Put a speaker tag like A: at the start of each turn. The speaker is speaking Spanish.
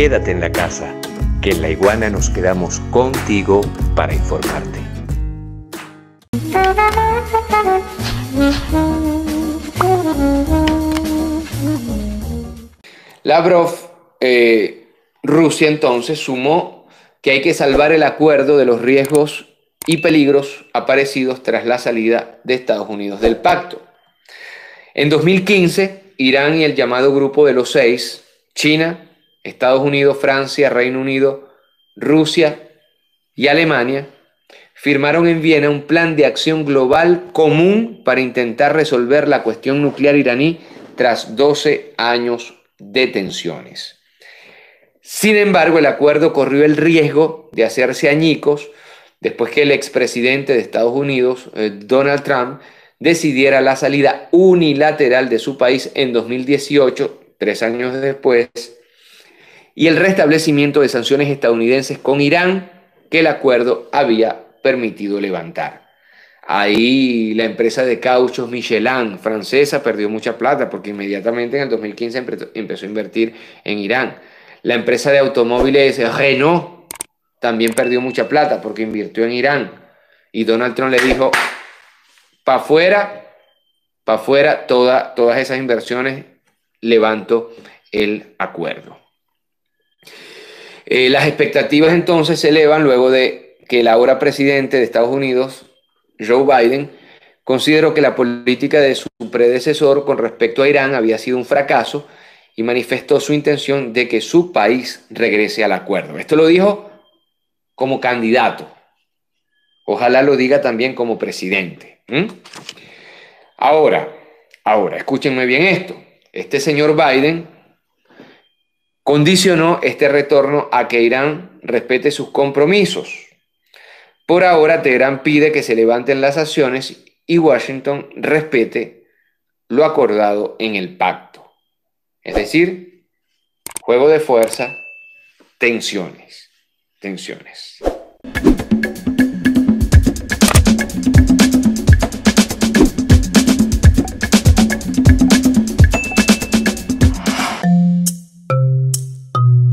A: quédate en la casa, que en la iguana nos quedamos contigo para informarte. Lavrov, eh, Rusia entonces sumó que hay que salvar el acuerdo de los riesgos y peligros aparecidos tras la salida de Estados Unidos del pacto. En 2015, Irán y el llamado Grupo de los Seis, China, Estados Unidos, Francia, Reino Unido, Rusia y Alemania firmaron en Viena un plan de acción global común para intentar resolver la cuestión nuclear iraní tras 12 años de tensiones. Sin embargo, el acuerdo corrió el riesgo de hacerse añicos después que el expresidente de Estados Unidos, eh, Donald Trump, decidiera la salida unilateral de su país en 2018, tres años después, y el restablecimiento de sanciones estadounidenses con Irán que el acuerdo había permitido levantar. Ahí la empresa de cauchos Michelin francesa perdió mucha plata porque inmediatamente en el 2015 empezó a invertir en Irán. La empresa de automóviles Renault también perdió mucha plata porque invirtió en Irán. Y Donald Trump le dijo, para afuera, para afuera, todas esas inversiones, levanto el acuerdo. Eh, las expectativas entonces se elevan luego de que el ahora presidente de Estados Unidos, Joe Biden, consideró que la política de su predecesor con respecto a Irán había sido un fracaso y manifestó su intención de que su país regrese al acuerdo. Esto lo dijo como candidato. Ojalá lo diga también como presidente. Ahora, ahora, escúchenme bien esto. Este señor Biden Condicionó este retorno a que Irán respete sus compromisos. Por ahora, Teherán pide que se levanten las acciones y Washington respete lo acordado en el pacto. Es decir, juego de fuerza, tensiones, tensiones.